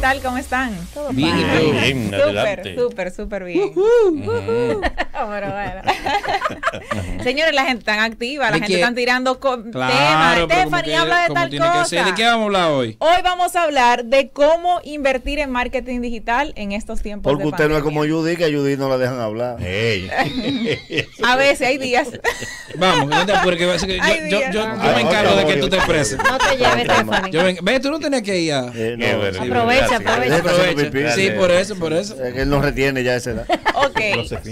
tal? ¿Cómo están? ¿Todo bien, bien, Súper, súper, súper bien. bueno, bueno. Señores, la gente tan activa, la gente está tirando temas. Stephanie, habla de tal cosa. ¿De qué vamos a hablar hoy? Hoy vamos a hablar de cómo invertir en marketing digital en estos tiempos Porque usted no es como Judy, que a Judy no la dejan hablar. a veces, hay días. vamos, porque yo, me ah, encargo de que tú te expreses. No te lleves, Stephanie. Ve, tú no tenías que ir a... Eh, no, aprovecha Sí, por eso, por eso. Él no retiene ya esa edad. Ok.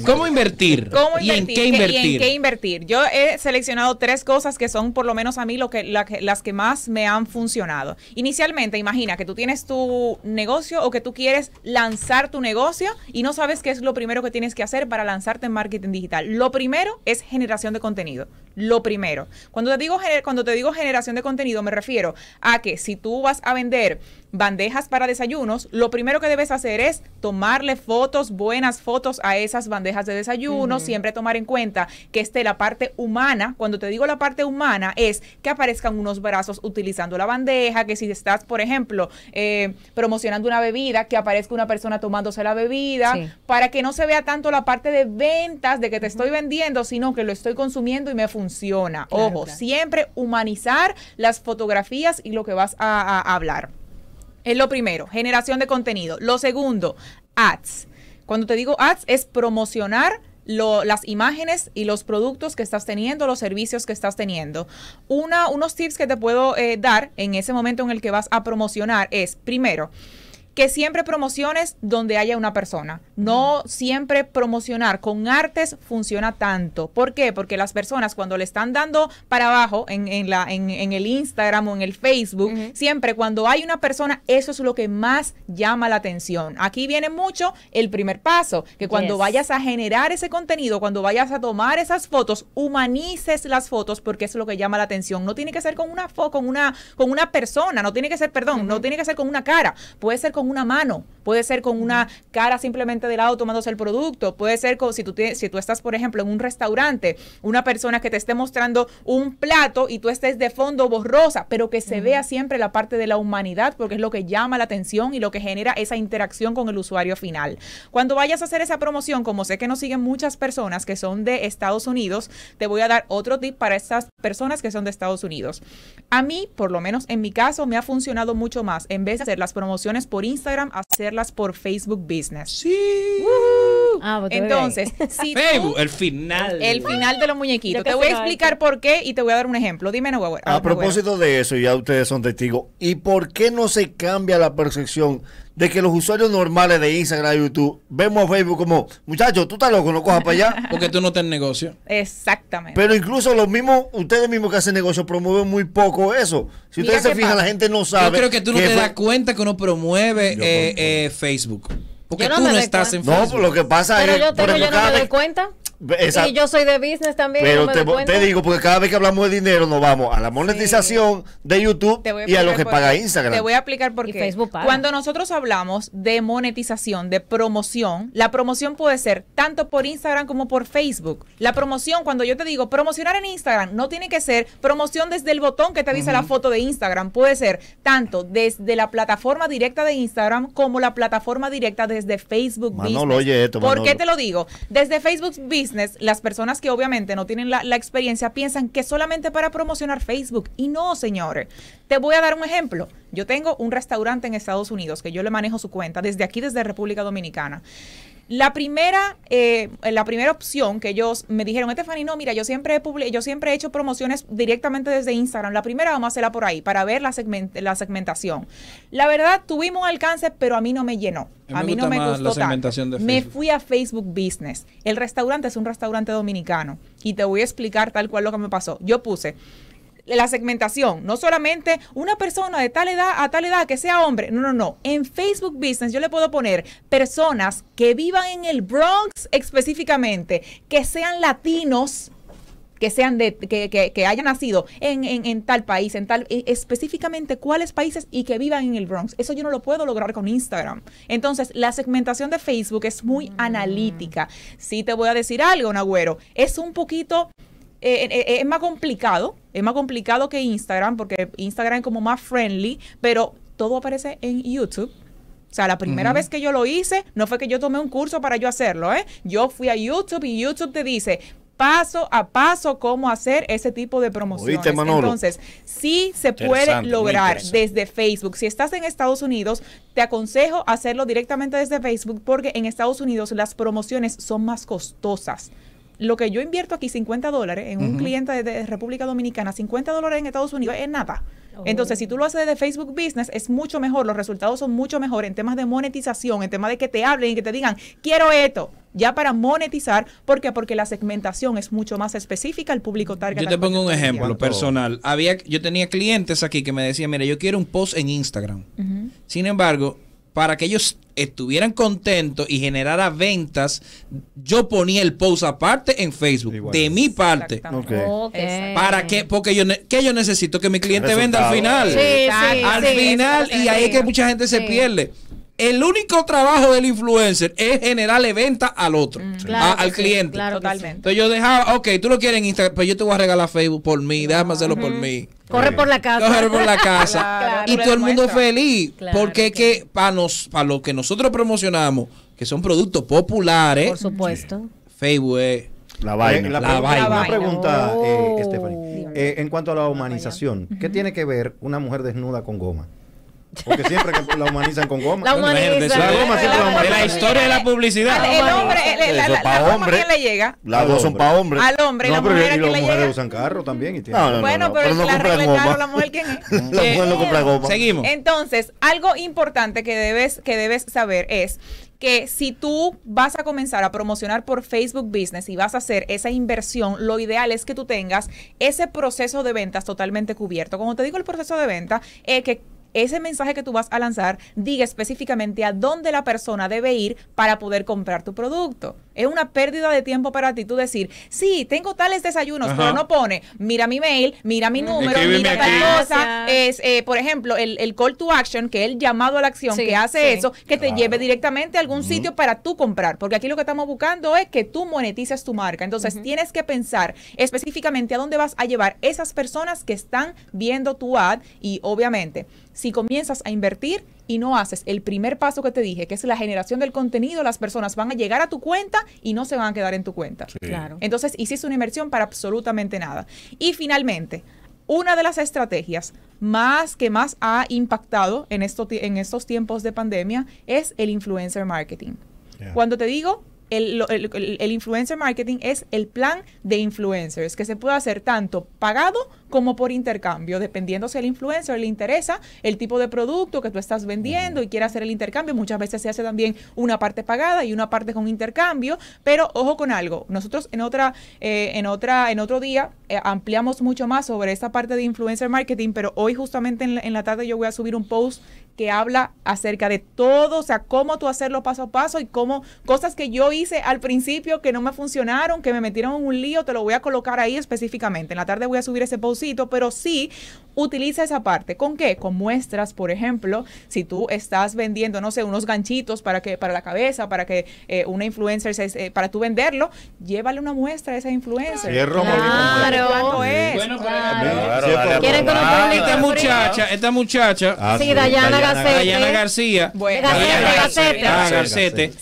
¿Cómo invertir? ¿Cómo invertir? en qué invertir? Yo he seleccionado tres cosas que son por lo menos a mí lo que, las que más me han funcionado. Inicialmente, imagina que tú tienes tu negocio o que tú quieres lanzar tu negocio y no sabes qué es lo primero que tienes que hacer para lanzarte en marketing digital. Lo primero es generación de contenido. Lo primero. Cuando te digo, cuando te digo generación de contenido, me refiero a que si tú vas a vender bandejas para desayunos, lo primero que debes hacer es tomarle fotos, buenas fotos a esas bandejas de desayuno, siempre tomar en cuenta que esté la parte humana, cuando te digo la parte humana es que aparezcan unos brazos utilizando la bandeja, que si estás, por ejemplo, eh, promocionando una bebida, que aparezca una persona tomándose la bebida, para que no se vea tanto la parte de ventas, de que te estoy vendiendo, sino que lo estoy consumiendo y me funciona. Ojo, siempre humanizar las fotografías y lo que vas a hablar. Es lo primero, generación de contenido. Lo segundo, ads. Cuando te digo ads es promocionar las imágenes y los productos que estás teniendo, los servicios que estás teniendo. Una, unos tips que te puedo eh, dar en ese momento en el que vas a promocionar es, primero, que siempre promociones donde haya una persona. No siempre promocionar con artes funciona tanto. ¿Por qué? Porque las personas cuando le están dando para abajo en, el Instagram o en el Facebook, siempre cuando hay una persona, eso es lo que más llama la atención. Aquí viene mucho el primer paso, que cuando vayas a generar ese contenido, cuando vayas a tomar esas fotos, humanices las fotos porque es lo que llama la atención. No tiene que ser con una, con una, con una persona, no tiene que ser, perdón, no tiene que ser con una cara, puede ser con una mano puede ser con una cara simplemente de lado tomándose el producto, puede ser con, si, tú si tú estás, por ejemplo, en un restaurante, una persona que te esté mostrando un plato y tú estés de fondo borrosa, pero que se vea siempre la parte de la humanidad, porque es lo que llama la atención y lo que genera esa interacción con el usuario final. Cuando vayas a hacer esa promoción, como sé que nos siguen muchas personas que son de Estados Unidos, te voy a dar otro tip para estas personas que son de Estados Unidos. A mí, por lo menos en mi caso, me ha funcionado mucho más, en vez de hacer las promociones por Instagram, hacer por Facebook Business. Ah, pues, Entonces, Facebook, el final. El final de los muñequitos. Te voy a explicar por qué y te voy a dar un ejemplo. Dime, no, A, a ah, propósito de eso, ya ustedes son testigos. ¿Y por qué no se cambia la percepción de que los usuarios normales de Instagram y YouTube vemos a Facebook como, muchachos, tú estás loco, no cojas para allá? Porque tú no estás negocio. Exactamente. Pero incluso los mismos, ustedes mismos que hacen negocio promueven muy poco eso. Si ustedes se fijan, la gente no sabe. Yo creo que tú no te das cuenta que uno promueve eh, eh, Facebook. Porque yo no tú me no estás enfermo. No, pues lo que pasa pero es. Pero yo, tengo, por yo no me doy cuenta. Sí, yo soy de business también. Pero te, digo, porque cada vez que hablamos de dinero nos vamos a la monetización de YouTube y a lo que paga Instagram. Te voy a explicar por qué. Cuando nosotros hablamos de monetización, de promoción, la promoción puede ser tanto por Instagram como por Facebook. La promoción, cuando yo te digo promocionar en Instagram, no tiene que ser promoción desde el botón que te dice la foto de Instagram. Puede ser tanto desde la plataforma directa de Instagram como la plataforma directa desde Facebook Manolo, Business. Oye esto, ¿Por qué te lo digo? Desde Facebook Business las personas que obviamente no tienen la, la experiencia piensan que solamente para promocionar Facebook. Y no, señores. Te voy a dar un ejemplo. Yo tengo un restaurante en Estados Unidos que yo le manejo su cuenta desde aquí, desde República Dominicana. La primera, eh, la primera opción que ellos me dijeron, Estefani, no, mira, yo siempre, he yo siempre he hecho promociones directamente desde Instagram. La primera vamos a hacerla por ahí para ver la, la segmentación. La verdad, tuvimos alcance, pero a mí no me llenó. A mí, no me gustó tanto. Me fui a Facebook Business. El restaurante es un restaurante dominicano. Y te voy a explicar tal cual lo que me pasó. Yo puse la segmentación, no solamente una persona de tal edad a tal edad que sea hombre, no, no, no. En Facebook Business yo le puedo poner personas que vivan en el Bronx específicamente, que sean latinos, que sean de que, hayan nacido en, en, tal país, en tal eh, específicamente cuáles países y que vivan en el Bronx. Eso yo no lo puedo lograr con Instagram. Entonces, la segmentación de Facebook es muy mm. analítica. Sí te voy a decir algo, Nagüero, es un poquito eh, eh, eh, es más complicado, es más complicado que Instagram, porque Instagram es como más friendly, pero todo aparece en YouTube. O sea, la primera vez que yo lo hice, no fue que yo tomé un curso para yo hacerlo, ¿eh? Yo fui a YouTube y YouTube te dice paso a paso cómo hacer ese tipo de promociones. Entonces, sí se puede lograr desde Facebook. Si estás en Estados Unidos, te aconsejo hacerlo directamente desde Facebook porque en Estados Unidos las promociones son más costosas lo que yo invierto aquí, 50 dólares, en un cliente de, República Dominicana, 50 dólares en Estados Unidos, es nada. Entonces, oh. si tú lo haces desde Facebook Business, es mucho mejor, los resultados son mucho mejor en temas de monetización, en temas de que te hablen y que te digan, quiero esto, ya para monetizar, ¿por qué? Porque la segmentación es mucho más específica al público target. Yo te pongo un ejemplo personal. Había, yo tenía clientes aquí que me decían, mira, yo quiero un post en Instagram. Sin embargo, para que ellos estuvieran contentos y generara ventas, yo ponía el post aparte en Facebook, de mi parte. ¿Para qué? Porque yo, ¿qué yo necesito? Que mi cliente venda al final. al final, y ahí es que mucha gente se pierde. El único trabajo del influencer es generarle venta al otro, mm, al cliente. totalmente. Entonces yo dejaba, ok, tú lo quieres en Instagram, pero yo te voy a regalar Facebook por mí, déjame hacerlo por mí. Corre por la casa. Corre por la casa. y todo el mundo feliz. porque que, para, lo que nosotros promocionamos, que son productos populares. supuesto. Facebook. Eh, la vaina. Eh, la, vaina. Una pregunta, eh, oh. en cuanto a la humanización, ¿qué tiene que ver una mujer desnuda con goma? Porque siempre que la humanizan con goma. La humanizan. La, goma siempre la, historia de la publicidad. El, hombre, La la, hombre, le llega. Las dos son para hombres. Al hombre, y la mujer llega. las mujeres usan carro también. bueno, pero, pero la regla carro, la mujer quién es. la mujer no compra goma. Seguimos. Entonces, algo importante que debes, que debes saber es que si tú vas a comenzar a promocionar por Facebook Business y vas a hacer esa inversión, lo ideal es que tú tengas ese proceso de ventas totalmente cubierto. Como te digo, el proceso de venta es que ese mensaje que tú vas a lanzar diga específicamente a dónde la persona debe ir para poder comprar tu producto. Es una pérdida de tiempo para ti tú decir, sí, tengo tales desayunos, pero no pone, mira mi mail, mira mi mm, número, mira tal cosa. Es, eh, por ejemplo, el, call to action, que es el llamado a la acción, que hace eso, que te lleve directamente a algún sitio para tú comprar. Porque aquí lo que estamos buscando es que tú monetices tu marca. Entonces tienes que pensar específicamente a dónde vas a llevar esas personas que están viendo tu ad y obviamente si comienzas a invertir y no haces el primer paso que te dije, que es la generación del contenido, las personas van a llegar a tu cuenta y no se van a quedar en tu cuenta. Claro. Entonces hiciste una inversión para absolutamente nada. Y finalmente, una de las estrategias más que más ha impactado en, en estos tiempos de pandemia es el influencer marketing. Cuando te digo el, influencer marketing es el plan de influencers que se puede hacer tanto pagado como por intercambio, dependiendo si el influencer le interesa el tipo de producto que tú estás vendiendo y quiere hacer el intercambio. Muchas veces se hace también una parte pagada y una parte con intercambio, pero ojo con algo. Nosotros en otra, eh, en otra, en otro día eh, ampliamos mucho más sobre esta parte de influencer marketing, pero hoy justamente en la, en la tarde yo voy a subir un post que habla acerca de todo, o sea, cómo tú hacerlo paso a paso y cómo cosas que yo hice al principio que no me funcionaron, que me metieron en un lío, te lo voy a colocar ahí específicamente. En la tarde voy a subir ese post pero sí utiliza esa parte. ¿Con qué? Con muestras, por ejemplo, si tú estás vendiendo, no sé, unos ganchitos para que para la cabeza, para que eh, una influencer, eh, para tú venderlo, llévale una muestra a esa influencer. Esta muchacha, esta muchacha. Dayana, García. Bueno. Dayana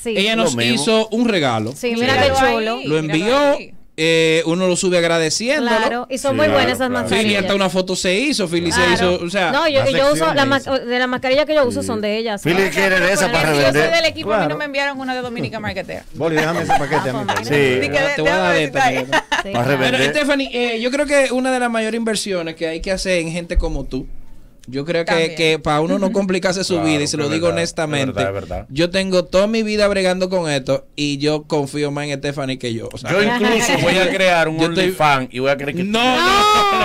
Ella nos hizo un regalo. Sí, mira qué chulo. Lo envió eh, uno lo sube agradeciendo. Claro, y son muy buenas esas mascarillas. Fili hasta una foto se hizo, Fili se hizo, o sea... No, yo, yo uso, la de las mascarillas que yo uso son de ellas. Fili quiere de esa para revender. Yo soy del equipo, a mí no me enviaron una de Dominica Marketea. Boli, déjame ese paquete a ah, mí. Sí. Te voy a dar esta. Para revender. Pero, Stephanie, eh, yo creo que una de las mayores inversiones que hay que hacer en gente como tú yo creo que, que, para uno no complicarse su vida, y se lo digo honestamente, yo tengo toda mi vida bregando con esto y yo confío más en Stephanie que yo. O sea, yo incluso voy a crear un OnlyFans Fan y voy a creer que... No, no, no,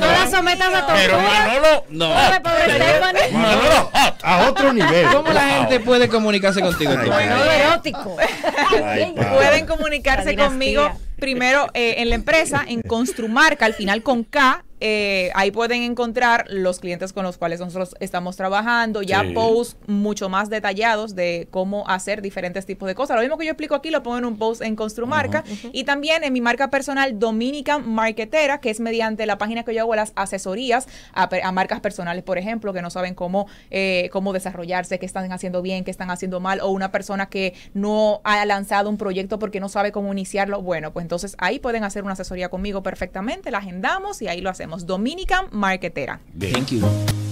la sometas a todo. Pero Manolo, no. a otro nivel. ¿Cómo la gente puede comunicarse contigo? Manolo erótico. Pueden comunicarse conmigo primero eh, en la empresa, en Construmarca, al final con K, eh, ahí pueden encontrar los clientes con los cuales nosotros estamos trabajando, ya posts mucho más detallados de cómo hacer diferentes tipos de cosas. Lo mismo que yo explico aquí lo pongo en un post en Construmarca y también en mi marca personal Dominican Marketera, que es mediante la página que yo hago las asesorías a, marcas personales, por ejemplo, que no saben cómo, eh, cómo desarrollarse, qué están haciendo bien, qué están haciendo mal, o una persona que no ha lanzado un proyecto porque no sabe cómo iniciarlo. Bueno, pues entonces ahí pueden hacer una asesoría conmigo perfectamente, la agendamos y ahí lo hacemos. Dominican Marketera. Thank you.